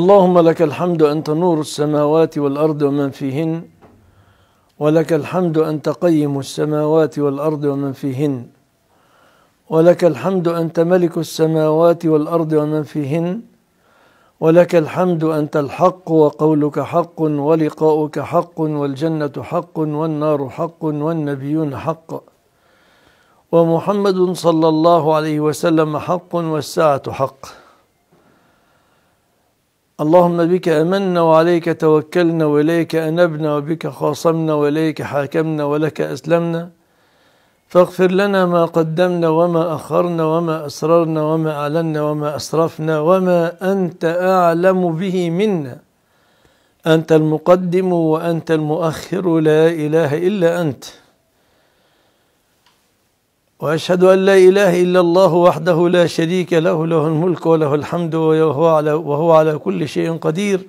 اللهم لك الحمد أنت نور السماوات والأرض ومن فيهن ولك الحمد أنت قيم السماوات والأرض ومن فيهن ولك الحمد أنت ملك السماوات والأرض ومن فيهن ولك الحمد أنت الحق وقولك حق ولقاؤك حق والجنة حق والنار حق والنبيون حق ومحمد صلى الله عليه وسلم حق والساعة حق اللهم بك امنا وعليك توكلنا واليك انبنا وبك خاصمنا واليك حاكمنا ولك اسلمنا فاغفر لنا ما قدمنا وما اخرنا وما اسررنا وما اعلنا وما اسرفنا وما انت اعلم به منا انت المقدم وانت المؤخر لا اله الا انت واشهد ان لا اله الا الله وحده لا شريك له له الملك وله الحمد وهو على وهو على كل شيء قدير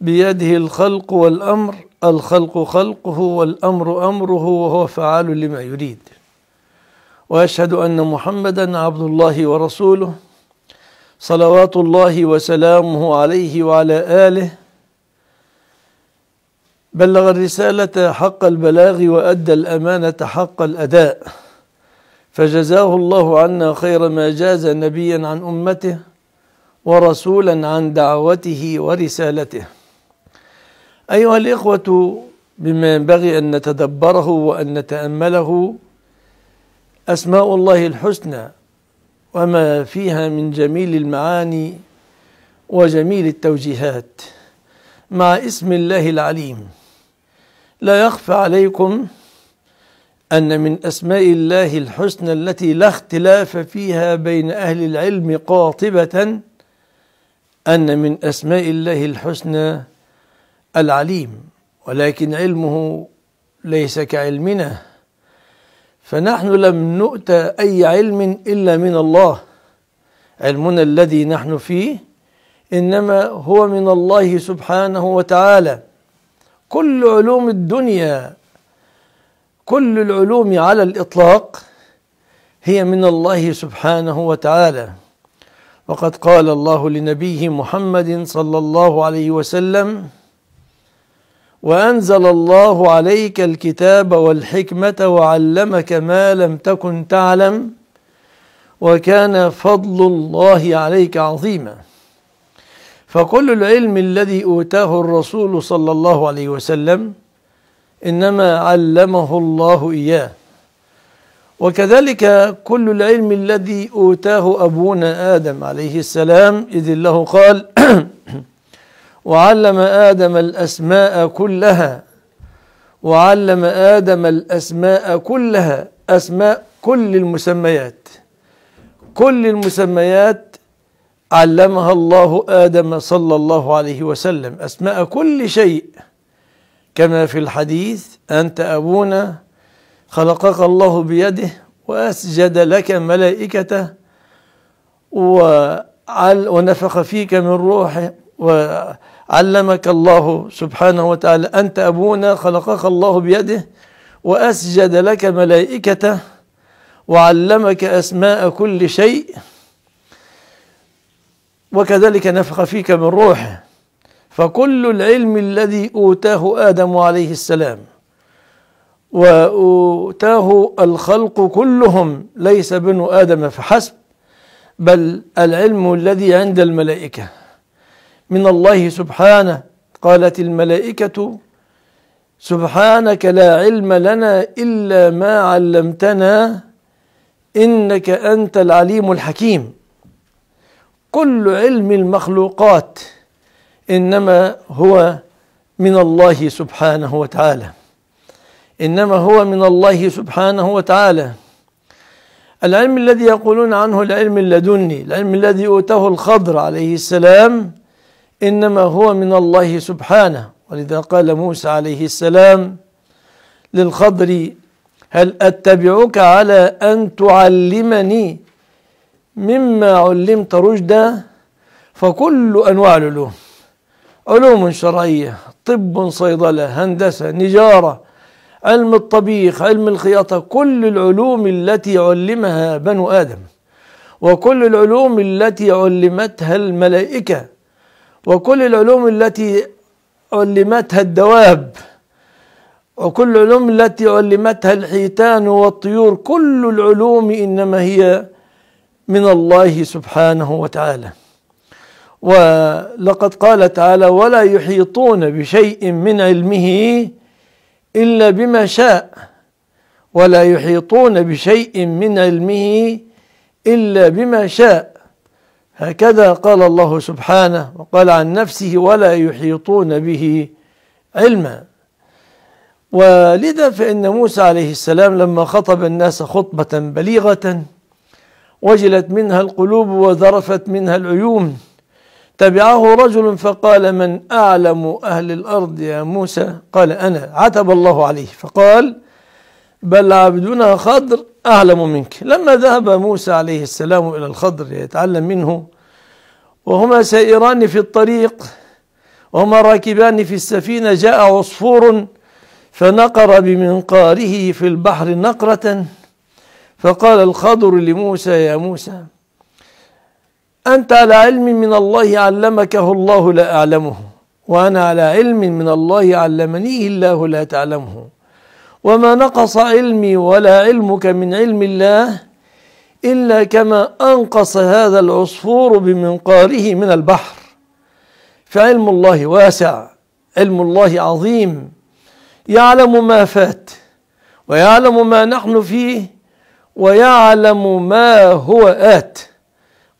بيده الخلق والامر الخلق خلقه والامر امره وهو فعال لما يريد واشهد ان محمدا عبد الله ورسوله صلوات الله وسلامه عليه وعلى اله بلغ الرساله حق البلاغ وادى الامانه حق الاداء فجزاه الله عنا خير ما جاز نبيا عن امته ورسولا عن دعوته ورسالته ايها الاخوه بما ينبغي ان نتدبره وان نتامله اسماء الله الحسنى وما فيها من جميل المعاني وجميل التوجيهات مع اسم الله العليم لا يخفى عليكم أن من أسماء الله الحسنى التي لا اختلاف فيها بين أهل العلم قاطبة أن من أسماء الله الحسنى العليم ولكن علمه ليس كعلمنا فنحن لم نؤت أي علم إلا من الله علمنا الذي نحن فيه إنما هو من الله سبحانه وتعالى كل علوم الدنيا كل العلوم على الإطلاق هي من الله سبحانه وتعالى وقد قال الله لنبيه محمد صلى الله عليه وسلم وأنزل الله عليك الكتاب والحكمة وعلمك ما لم تكن تعلم وكان فضل الله عليك عظيما فكل العلم الذي أوتاه الرسول صلى الله عليه وسلم إنما علمه الله إياه وكذلك كل العلم الذي أوتاه أبونا آدم عليه السلام إذ الله قال وعلم آدم الأسماء كلها وعلم آدم الأسماء كلها أسماء كل المسميات كل المسميات علمها الله آدم صلى الله عليه وسلم أسماء كل شيء كما في الحديث أنت أبونا خلقك الله بيده وأسجد لك ملائكته ونفخ فيك من روحه وعلمك الله سبحانه وتعالى أنت أبونا خلقك الله بيده وأسجد لك ملائكته وعلمك أسماء كل شيء وكذلك نفخ فيك من روحه فكل العلم الذي أوتاه آدم عليه السلام وأوتاه الخلق كلهم ليس بنو آدم فحسب بل العلم الذي عند الملائكة من الله سبحانه قالت الملائكة سبحانك لا علم لنا إلا ما علمتنا إنك أنت العليم الحكيم كل علم المخلوقات انما هو من الله سبحانه وتعالى انما هو من الله سبحانه وتعالى العلم الذي يقولون عنه العلم اللدني العلم الذي اوتاه الخضر عليه السلام انما هو من الله سبحانه ولذا قال موسى عليه السلام للخضر هل اتبعك على ان تعلمني مما علمت رشدا فكل انواع العلوم علوم شرعية طب صيدلة هندسة نجارة علم الطبيخ علم الخياطة كل العلوم التي علمها بنو آدم وكل العلوم التي علمتها الملائكة وكل العلوم التي علمتها الدواب وكل العلوم التي علمتها الحيتان والطيور كل العلوم إنما هي من الله سبحانه وتعالى ولقد قال تعالى ولا يحيطون بشيء من علمه إلا بما شاء ولا يحيطون بشيء من علمه إلا بما شاء هكذا قال الله سبحانه وقال عن نفسه ولا يحيطون به علما ولذا فإن موسى عليه السلام لما خطب الناس خطبة بليغة وجلت منها القلوب وذرفت منها العيون تبعه رجل فقال من أعلم أهل الأرض يا موسى قال أنا عتب الله عليه فقال بل عبدنا خضر أعلم منك لما ذهب موسى عليه السلام إلى الخضر يتعلم منه وهما سائران في الطريق وهما راكبان في السفينة جاء عصفور فنقر بمنقاره في البحر نقرة فقال الخضر لموسى يا موسى أنت على علم من الله علمكه الله لا أعلمه وأنا على علم من الله علمنيه الله لا تعلمه وما نقص علمي ولا علمك من علم الله إلا كما أنقص هذا العصفور بمنقاره من البحر فعلم الله واسع علم الله عظيم يعلم ما فات ويعلم ما نحن فيه ويعلم ما هو آت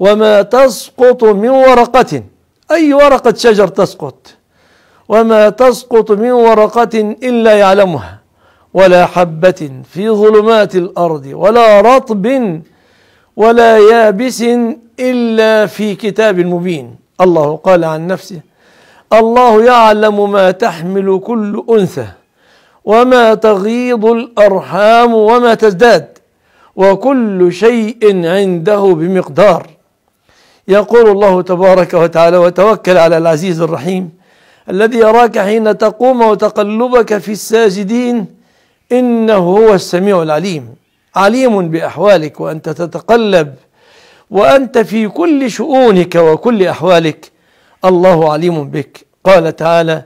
وما تسقط من ورقة أي ورقة شجر تسقط وما تسقط من ورقة إلا يعلمها ولا حبة في ظلمات الأرض ولا رطب ولا يابس إلا في كتاب مبين الله قال عن نفسه الله يعلم ما تحمل كل أنثى وما تغيض الأرحام وما تزداد وكل شيء عنده بمقدار يقول الله تبارك وتعالى وتوكل على العزيز الرحيم الذي يراك حين تقوم وتقلبك في الساجدين إنه هو السميع العليم عليم بأحوالك وأنت تتقلب وأنت في كل شؤونك وكل أحوالك الله عليم بك قال تعالى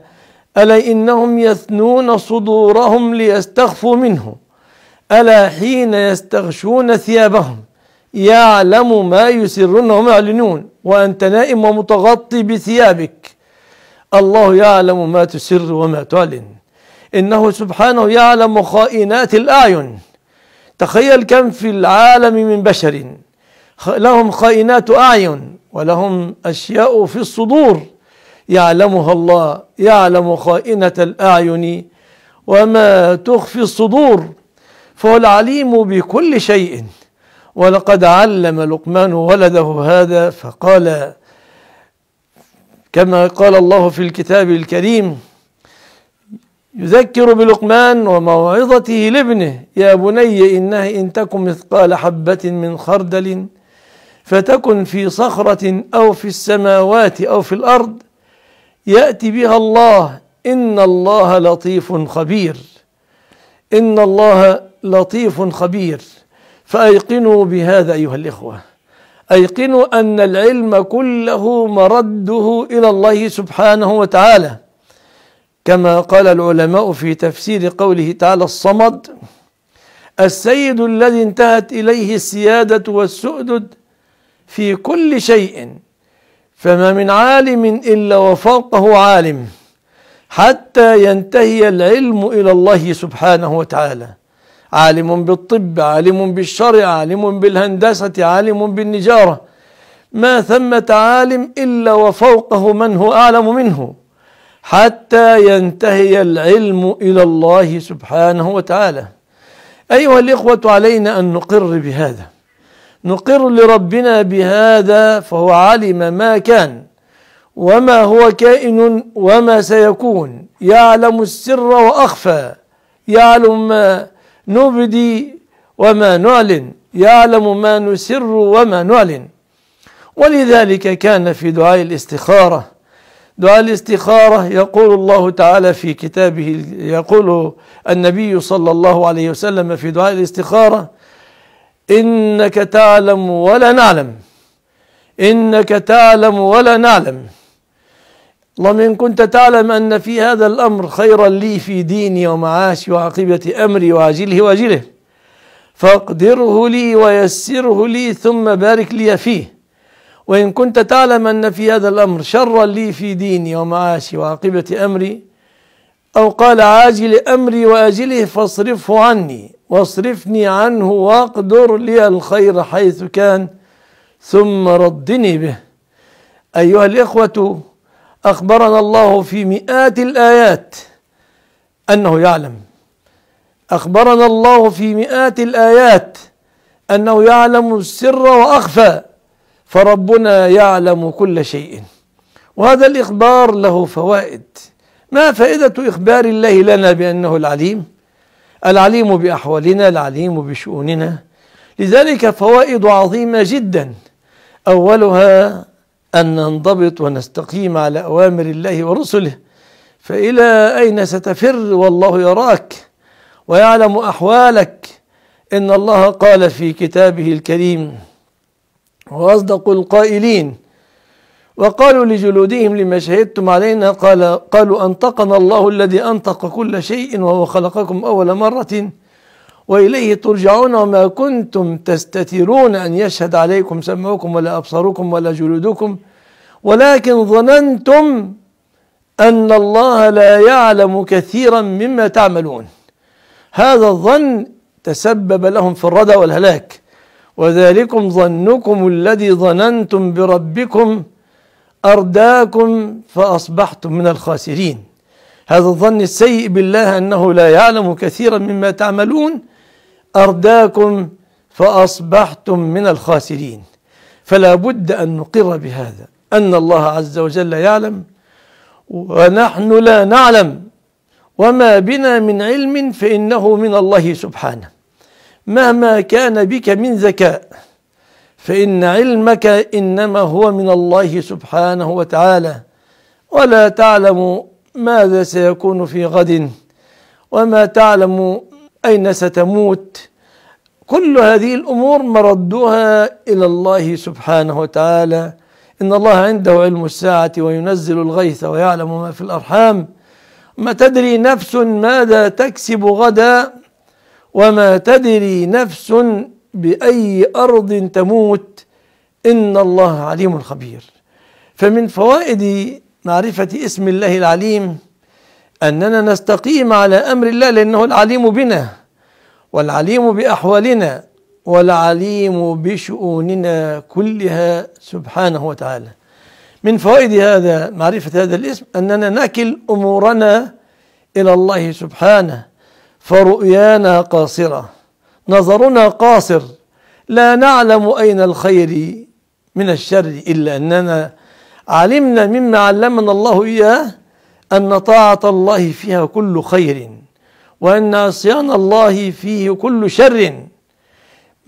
ألا إنهم يثنون صدورهم ليستخفوا منه ألا حين يستغشون ثيابهم يعلم ما يسرون وما يعلنون وأنت نائم ومتغطي بثيابك الله يعلم ما تسر وما تعلن إنه سبحانه يعلم خائنات الأعين تخيل كم في العالم من بشر لهم خائنات أعين ولهم أشياء في الصدور يعلمها الله يعلم خائنة الأعين وما تخفي الصدور فهو العليم بكل شيء ولقد علم لقمان ولده هذا فقال كما قال الله في الكتاب الكريم يذكر بلقمان وموعظته لابنه يا بني إنه إن تكن مثقال حبة من خردل فتكن في صخرة أو في السماوات أو في الأرض يأتي بها الله إن الله لطيف خبير إن الله لطيف خبير فأيقنوا بهذا أيها الإخوة أيقنوا أن العلم كله مرده إلى الله سبحانه وتعالى كما قال العلماء في تفسير قوله تعالى الصمد السيد الذي انتهت إليه السيادة والسؤدد في كل شيء فما من عالم إلا وفوقه عالم حتى ينتهي العلم إلى الله سبحانه وتعالى عالم بالطب عالم بالشرع عالم بالهندسة عالم بالنجارة ما ثمة عالم إلا وفوقه من هو أعلم منه حتى ينتهي العلم إلى الله سبحانه وتعالى أيها الإخوة علينا أن نقر بهذا نقر لربنا بهذا فهو علم ما كان وما هو كائن وما سيكون يعلم السر وأخفى يعلم ما نبدي وما نعلن يعلم ما نسر وما نعلن ولذلك كان في دعاء الاستخارة دعاء الاستخارة يقول الله تعالى في كتابه يقول النبي صلى الله عليه وسلم في دعاء الاستخارة إنك تعلم ولا نعلم إنك تعلم ولا نعلم اللهم إن كنت تعلم أن في هذا الأمر خيرا لي في ديني ومعاشي وعاقبة أمري وأجله وأجله فاقدره لي ويسره لي ثم بارك لي فيه وإن كنت تعلم أن في هذا الأمر شرا لي في ديني ومعاشي وعاقبة أمري أو قال عاجل أمري وأجله فاصرفه عني واصرفني عنه واقدر لي الخير حيث كان ثم ردني به أيها الإخوة اخبرنا الله في مئات الايات انه يعلم اخبرنا الله في مئات الايات انه يعلم السر واخفى فربنا يعلم كل شيء وهذا الاخبار له فوائد ما فائده اخبار الله لنا بانه العليم العليم باحوالنا العليم بشؤوننا لذلك فوائد عظيمه جدا اولها أن ننضبط ونستقيم على أوامر الله ورسله فإلى أين ستفر والله يراك ويعلم أحوالك إن الله قال في كتابه الكريم وأصدق القائلين وقالوا لجلودهم لما شهدتم علينا قال قالوا أنطقنا الله الذي أنطق كل شيء وهو خلقكم أول مرة وإليه ترجعون وما كنتم تستترون أن يشهد عليكم سمعكم ولا أبصاركم ولا جلودكم ولكن ظننتم أن الله لا يعلم كثيرا مما تعملون هذا الظن تسبب لهم في الردى والهلاك وذلكم ظنكم الذي ظننتم بربكم أرداكم فأصبحتم من الخاسرين هذا الظن السيء بالله أنه لا يعلم كثيرا مما تعملون أرداكم فأصبحتم من الخاسرين فلا بد أن نقر بهذا أن الله عز وجل يعلم ونحن لا نعلم وما بنا من علم فإنه من الله سبحانه مهما كان بك من ذكاء فإن علمك إنما هو من الله سبحانه وتعالى ولا تعلم ماذا سيكون في غد وما تعلم أين ستموت كل هذه الأمور مردها إلى الله سبحانه وتعالى إن الله عنده علم الساعة وينزل الغيث ويعلم ما في الأرحام ما تدري نفس ماذا تكسب غدا وما تدري نفس بأي أرض تموت إن الله عليم خبير فمن فوائد معرفة اسم الله العليم أننا نستقيم على أمر الله لأنه العليم بنا والعليم بأحوالنا والعليم بشؤوننا كلها سبحانه وتعالى من فوائد هذا معرفة هذا الاسم أننا نكل أمورنا إلى الله سبحانه فرؤيانا قاصرة نظرنا قاصر لا نعلم أين الخير من الشر إلا أننا علمنا مما علمنا الله إياه أن طاعة الله فيها كل خير وأن عصيان الله فيه كل شر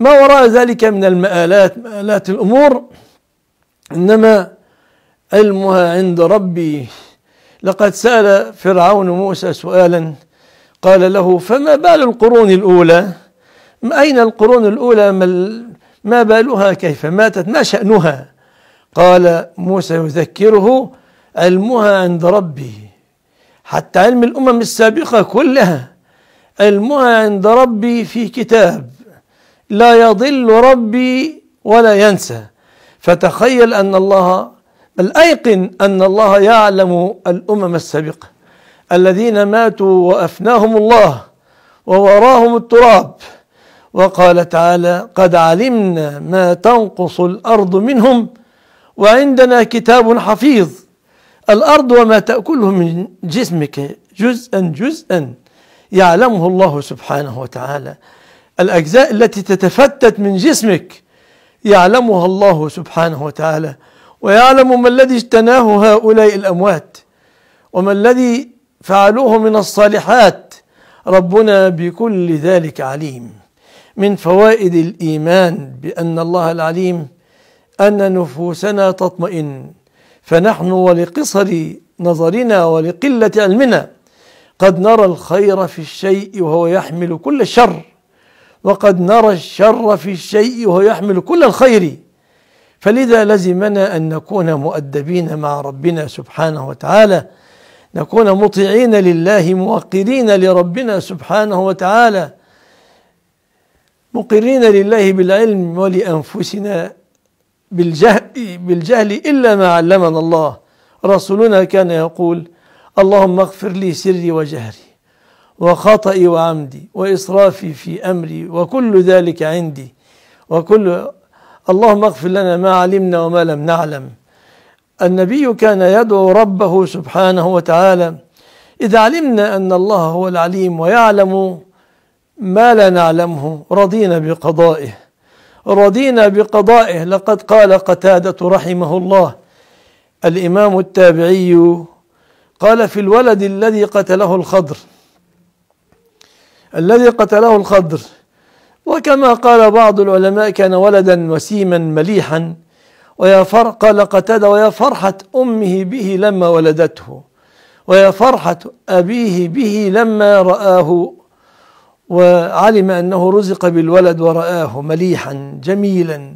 ما وراء ذلك من المآلات مآلات الأمور إنما علمها عند ربي لقد سأل فرعون موسى سؤالا قال له فما بال القرون الأولى أين القرون الأولى ما بالها كيف ماتت ما شأنها قال موسى يذكره علمها عند ربي حتى علم الأمم السابقة كلها علمها عند ربي في كتاب لا يضل ربي ولا ينسى فتخيل أن الله بل أيقن أن الله يعلم الأمم السابقة الذين ماتوا وأفناهم الله ووراهم التراب وقال تعالى قد علمنا ما تنقص الأرض منهم وعندنا كتاب حفيظ الأرض وما تأكله من جسمك جزءا جزءا يعلمه الله سبحانه وتعالى الأجزاء التي تتفتت من جسمك يعلمها الله سبحانه وتعالى ويعلم ما الذي اجتناه هؤلاء الأموات وما الذي فعلوه من الصالحات ربنا بكل ذلك عليم من فوائد الإيمان بأن الله العليم أن نفوسنا تطمئن فنحن ولقصر نظرنا ولقلة علمنا قد نرى الخير في الشيء وهو يحمل كل الشر وقد نرى الشر في الشيء وهو يحمل كل الخير فلذا لزمنا أن نكون مؤدبين مع ربنا سبحانه وتعالى نكون مطيعين لله موقرين لربنا سبحانه وتعالى مقرين لله بالعلم ولأنفسنا بالجهل, بالجهل إلا ما علمنا الله رسولنا كان يقول اللهم اغفر لي سري وجهري وخطئي وعمدي وإسرافي في أمري وكل ذلك عندي وكل اللهم اغفر لنا ما علمنا وما لم نعلم النبي كان يدعو ربه سبحانه وتعالى إذا علمنا أن الله هو العليم ويعلم ما لا نعلمه رضينا بقضائه رضينا بقضائه لقد قال قتادة رحمه الله الإمام التابعي قال في الولد الذي قتله الخضر الذي قتله الخضر وكما قال بعض العلماء كان ولدا وسيما مليحا ويا فر قال قتادة ويا فرحة أمه به لما ولدته ويا فرحة أبيه به لما رآه وعلم أنه رزق بالولد ورآه مليحا جميلا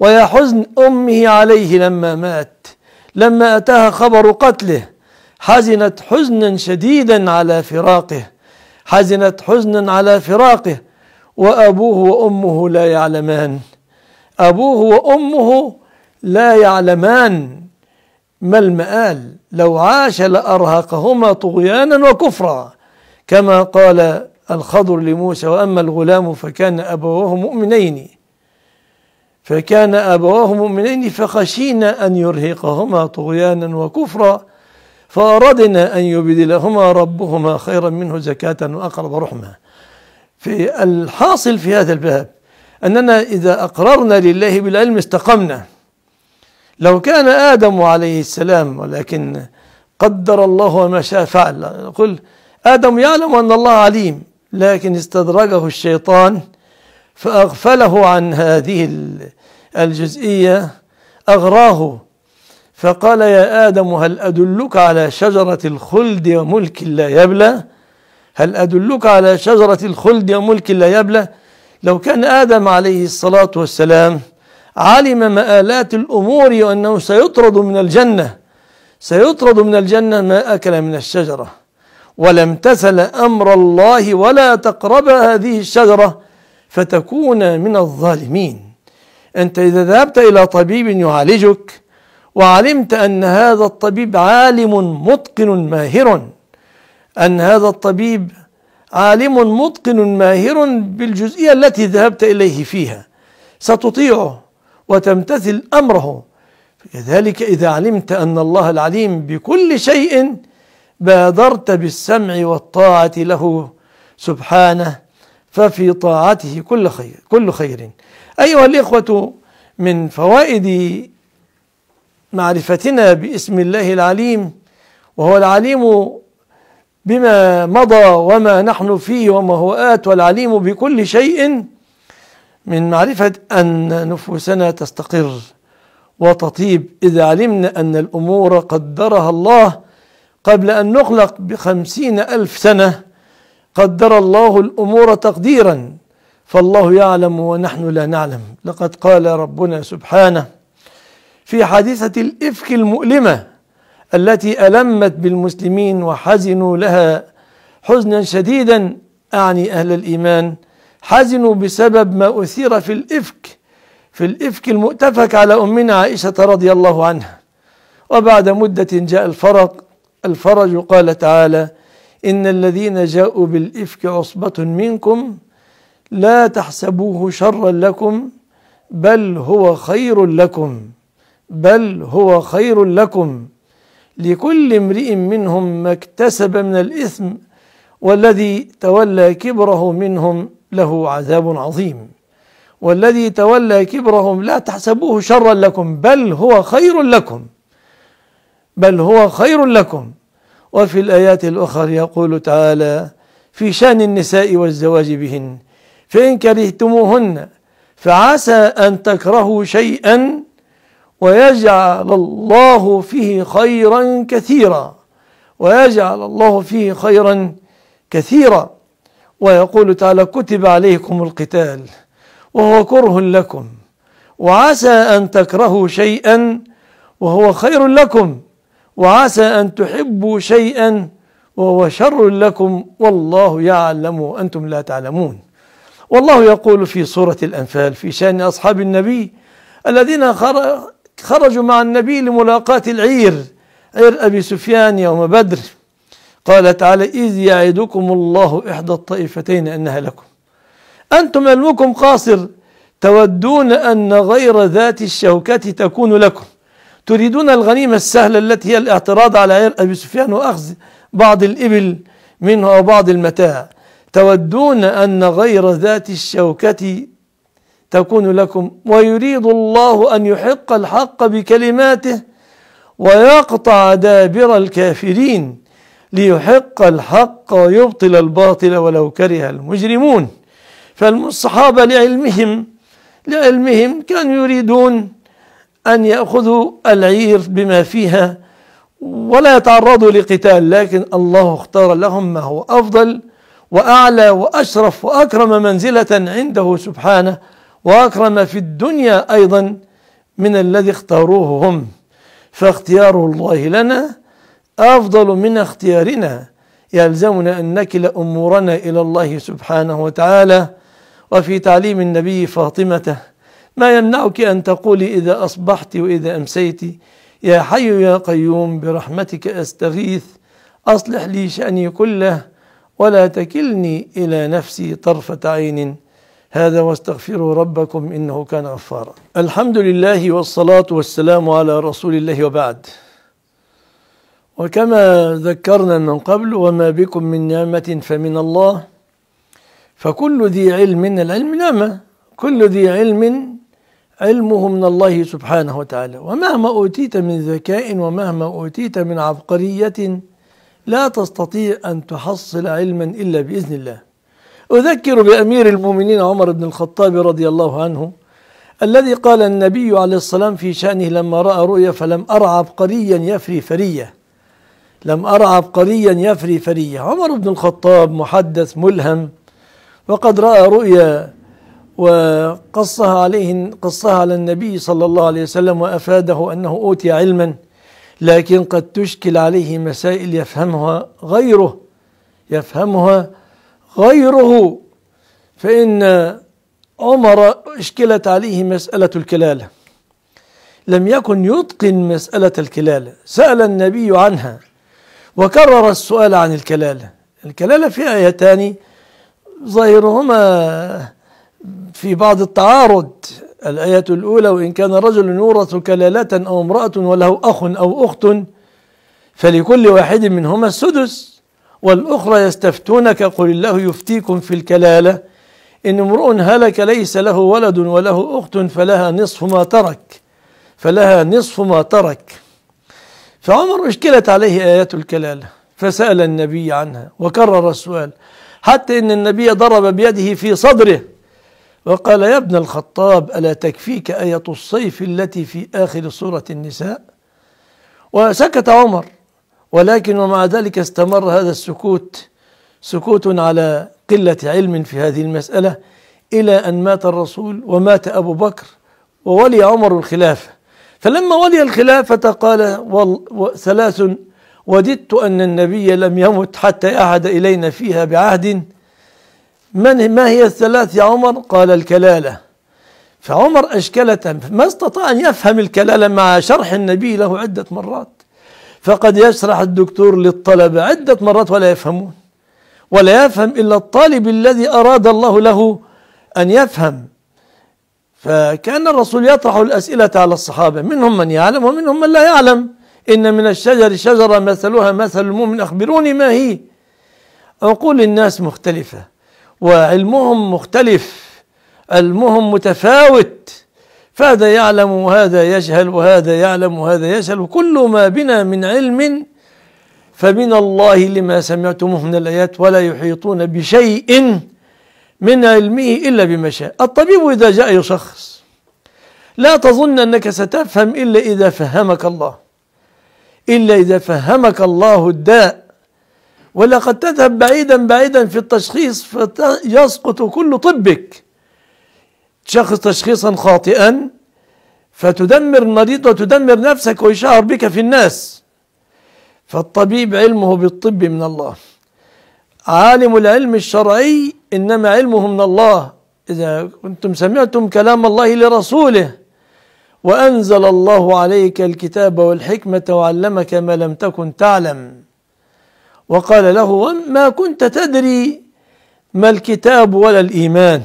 ويا حزن أمه عليه لما مات لما أتاها خبر قتله حزنت حزنا شديدا على فراقه حزنت حزنا على فراقه وأبوه وأمه لا يعلمان أبوه وأمه لا يعلمان ما المآل لو عاش لأرهقهما طغيانا وكفرا كما قال الخضر لموسى وأما الغلام فكان أبواه مؤمنين فكان أبواه مؤمنين فخشينا أن يرهقهما طغيانا وكفرا فأردنا أن يبدلهما ربهما خيرا منه زكاة وأقرب رحمة في الحاصل في هذا الباب أننا إذا أقررنا لله بالعلم استقمنا لو كان آدم عليه السلام ولكن قدر الله ما شاء فعل قل آدم يعلم أن الله عليم لكن استدرجه الشيطان فأغفله عن هذه الجزئية أغراه فقال يا آدم هل أدلك على شجرة الخلد وملك لا يبلى هل أدلك على شجرة الخلد وملك لا يبلى لو كان آدم عليه الصلاة والسلام علم مآلات الأمور وأنه سيطرد من الجنة سيطرد من الجنة ما أكل من الشجرة ولم تسل امر الله ولا تقرب هذه الشجره فتكون من الظالمين انت اذا ذهبت الى طبيب يعالجك وعلمت ان هذا الطبيب عالم متقن ماهر ان هذا الطبيب عالم متقن ماهر بالجزئيه التي ذهبت اليه فيها ستطيعه وتمتثل امره كذلك اذا علمت ان الله العليم بكل شيء بادرت بالسمع والطاعة له سبحانه ففي طاعته كل خير كل خير أيها الإخوة من فوائد معرفتنا باسم الله العليم وهو العليم بما مضى وما نحن فيه وما هو آت والعليم بكل شيء من معرفة أن نفوسنا تستقر وتطيب إذا علمنا أن الأمور قدرها الله قبل أن نخلق بخمسين ألف سنة قدر الله الأمور تقديرا فالله يعلم ونحن لا نعلم لقد قال ربنا سبحانه في حادثة الإفك المؤلمة التي ألمت بالمسلمين وحزنوا لها حزنا شديدا أعني أهل الإيمان حزنوا بسبب ما أثير في الإفك في الإفك المؤتفك على أمنا عائشة رضي الله عنها وبعد مدة جاء الفرق الفرج قال تعالى إن الذين جاءوا بالإفك عصبة منكم لا تحسبوه شرا لكم بل هو خير لكم بل هو خير لكم لكل امرئ منهم ما اكتسب من الإثم والذي تولى كبره منهم له عذاب عظيم والذي تولى كبرهم لا تحسبوه شرا لكم بل هو خير لكم بل هو خير لكم وفي الآيات الأخرى يقول تعالى في شأن النساء والزواج بهن فإن كرهتموهن فعسى أن تكرهوا شيئا ويجعل الله فيه خيرا كثيرا ويجعل الله فيه خيرا كثيرا ويقول تعالى كتب عليكم القتال وهو كره لكم وعسى أن تكرهوا شيئا وهو خير لكم وعسى أن تحبوا شيئا وهو شر لكم والله يعلم وأنتم لا تعلمون والله يقول في سورة الأنفال في شأن أصحاب النبي الذين خرجوا مع النبي لملاقاة العير عير أبي سفيان يوم بدر قال تعالى إذ يعدكم الله إحدى الطائفتين أنها لكم أنتم علمكم قاصر تودون أن غير ذات الشوكة تكون لكم تريدون الغنيمة السهلة التي هي الاعتراض على عير أبي سفيان وأخذ بعض الإبل منه وبعض المتاع تودون أن غير ذات الشوكة تكون لكم ويريد الله أن يحق الحق بكلماته ويقطع دابر الكافرين ليحق الحق ويبطل الباطل ولو كره المجرمون فالصحابة لعلمهم لعلمهم كانوا يريدون أن يأخذوا العير بما فيها ولا يتعرضوا لقتال لكن الله اختار لهم ما هو أفضل وأعلى وأشرف وأكرم منزلة عنده سبحانه وأكرم في الدنيا أيضا من الذي اختاروه هم فاختيار الله لنا أفضل من اختيارنا يلزمنا أن نكل أمورنا إلى الله سبحانه وتعالى وفي تعليم النبي فاطمته ما يمنعك أن تقولي إذا أصبحت وإذا أمسيت يا حي يا قيوم برحمتك أستغيث أصلح لي شأني كله ولا تكلني إلى نفسي طرفة عين هذا واستغفروا ربكم إنه كان غفارا الحمد لله والصلاة والسلام على رسول الله وبعد وكما ذكرنا من قبل وما بكم من نعمة فمن الله فكل ذي علم العلم نعمة كل ذي علم علمه من الله سبحانه وتعالى ومهما أوتيت من ذكاء ومهما أوتيت من عبقرية لا تستطيع أن تحصل علما إلا بإذن الله أذكر بأمير المؤمنين عمر بن الخطاب رضي الله عنه الذي قال النبي عليه السلام في شأنه لما رأى رؤيا فلم أرى عبقريا يفري فرية لم أرى عبقريا يفري فرية عمر بن الخطاب محدث ملهم وقد رأى رؤيا وقصها عليه قصها على النبي صلى الله عليه وسلم وافاده انه اوتي علما لكن قد تشكل عليه مسائل يفهمها غيره يفهمها غيره فان عمر اشكلت عليه مساله الكلاله لم يكن يتقن مساله الكلاله سال النبي عنها وكرر السؤال عن الكلاله الكلاله في ايتان ظاهرهما في بعض التعارض الآية الأولى وإن كان رجل يورث كلالة أو امرأة وله أخ أو أخت فلكل واحد منهما السدس والأخرى يستفتونك قل الله يفتيكم في الكلالة إن امرؤ هلك ليس له ولد وله أخت فلها نصف ما ترك فلها نصف ما ترك فعمر أشكلت عليه آيات الكلالة فسأل النبي عنها وكرر السؤال حتى إن النبي ضرب بيده في صدره وقال يا ابن الخطاب ألا تكفيك آية الصيف التي في آخر سورة النساء وسكت عمر ولكن ومع ذلك استمر هذا السكوت سكوت على قلة علم في هذه المسألة إلى أن مات الرسول ومات أبو بكر وولي عمر الخلافة فلما ولي الخلافة قال ثلاث وددت أن النبي لم يمت حتى يعهد إلينا فيها بعهد من ما هي الثلاث يا عمر قال الكلالة فعمر أشكلة ما استطاع أن يفهم الكلالة مع شرح النبي له عدة مرات فقد يشرح الدكتور للطلبة عدة مرات ولا يفهمون ولا يفهم إلا الطالب الذي أراد الله له أن يفهم فكان الرسول يطرح الأسئلة على الصحابة منهم من يعلم ومنهم من لا يعلم إن من الشجر شجرة مثلها مثل المؤمن أخبروني ما هي عقول الناس مختلفة وعلمهم مختلف علمهم متفاوت فهذا يعلم وهذا يجهل وهذا يعلم وهذا يجهل وكل ما بنا من علم فمن الله لما سمعتموه من الآيات ولا يحيطون بشيء من علمه إلا بما شاء الطبيب إذا جاء يشخص لا تظن أنك ستفهم إلا إذا فهمك الله إلا إذا فهمك الله الداء ولقد تذهب بعيدا بعيدا في التشخيص فيسقط كل طبك تشخص تشخيصا خاطئا فتدمر المريض وتدمر نفسك ويشعر بك في الناس فالطبيب علمه بالطب من الله عالم العلم الشرعي انما علمه من الله اذا كنتم سمعتم كلام الله لرسوله وانزل الله عليك الكتاب والحكمه وعلمك ما لم تكن تعلم وقال له ما كنت تدري ما الكتاب ولا الإيمان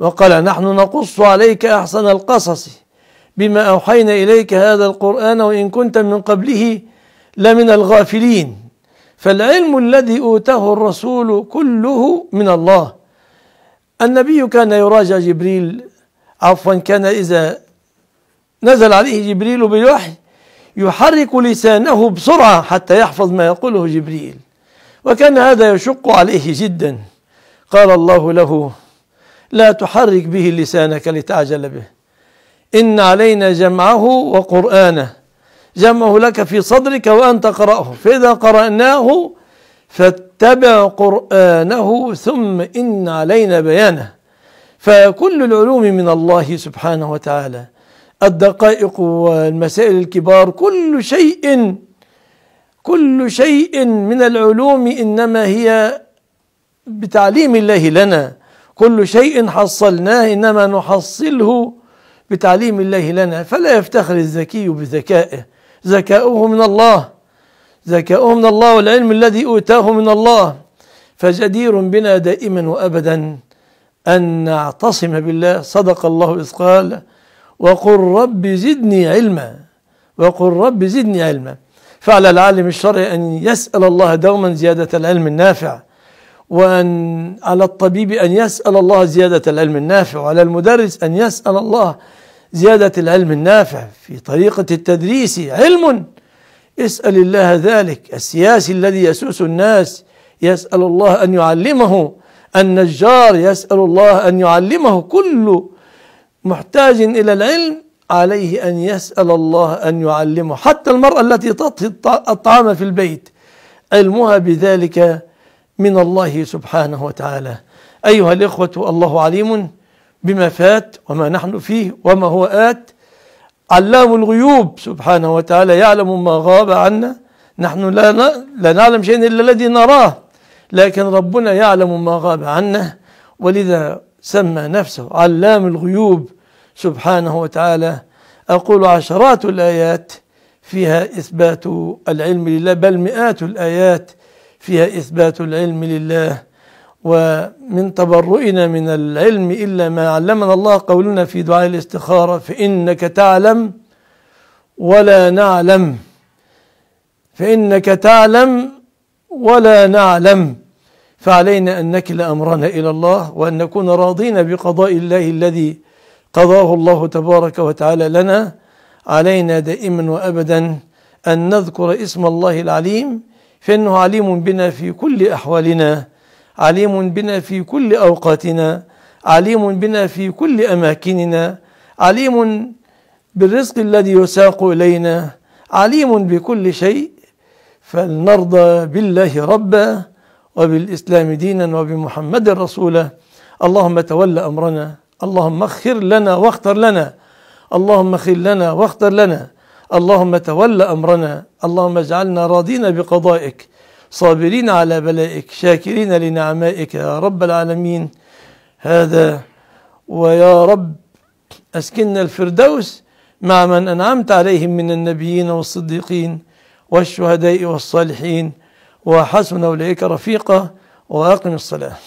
وقال نحن نقص عليك أحسن القصص بما أوحينا إليك هذا القرآن وإن كنت من قبله لمن الغافلين فالعلم الذي أوتاه الرسول كله من الله النبي كان يراجع جبريل عفوا كان إذا نزل عليه جبريل بالوحي يحرك لسانه بسرعة حتى يحفظ ما يقوله جبريل وكان هذا يشق عليه جدا قال الله له لا تحرك به لسانك لتعجل به إن علينا جمعه وقرآنه جمعه لك في صدرك وأن تقرأه فإذا قرأناه فاتبع قرآنه ثم إن علينا بيانه فكل العلوم من الله سبحانه وتعالى الدقائق والمسائل الكبار كل شيء كل شيء من العلوم انما هي بتعليم الله لنا كل شيء حصلناه انما نحصله بتعليم الله لنا فلا يفتخر الذكي بذكائه ذكاؤه من الله ذكاؤه من الله والعلم الذي اوتاه من الله فجدير بنا دائما وابدا ان نعتصم بالله صدق الله اذ قال وقل رب زدني علما وقل رب زدني علما فعلى العالم الشرعي أن يسأل الله دوما زيادة العلم النافع وأن على الطبيب أن يسأل الله زيادة العلم النافع وعلى المدرس أن يسأل الله زيادة العلم النافع في طريقة التدريس علم اسأل الله ذلك السياسي الذي يسوس الناس يسأل الله أن يعلمه النجار يسأل الله أن يعلمه كل محتاج إلى العلم عليه أن يسأل الله أن يعلمه حتى المرأة التي تطهي الطعام في البيت علمها بذلك من الله سبحانه وتعالى أيها الإخوة الله عليم بما فات وما نحن فيه وما هو آت علام الغيوب سبحانه وتعالى يعلم ما غاب عنا نحن لا, لا نعلم شيئا إلا الذي نراه لكن ربنا يعلم ما غاب عنا ولذا سمى نفسه علام الغيوب سبحانه وتعالى أقول عشرات الآيات فيها إثبات العلم لله بل مئات الآيات فيها إثبات العلم لله ومن تبرؤنا من العلم إلا ما علمنا الله قولنا في دعاء الاستخارة فإنك تعلم ولا نعلم فإنك تعلم ولا نعلم فعلينا أن نكل أمرنا إلى الله وأن نكون راضين بقضاء الله الذي قضاه الله تبارك وتعالى لنا علينا دائما وأبدا أن نذكر اسم الله العليم فإنه عليم بنا في كل أحوالنا عليم بنا في كل أوقاتنا عليم بنا في كل أماكننا عليم بالرزق الذي يساق إلينا عليم بكل شيء فلنرضى بالله ربًا وبالإسلام دينا وبمحمد رسولا اللهم تول أمرنا اللهم اخر لنا واختر لنا اللهم اخر لنا واختر لنا اللهم تول أمرنا اللهم اجعلنا راضين بقضائك صابرين على بلائك شاكرين لنعمائك يا رب العالمين هذا ويا رب أسكننا الفردوس مع من أنعمت عليهم من النبيين والصديقين والشهداء والصالحين وحسن أولئك رفيقة وأقم الصلاة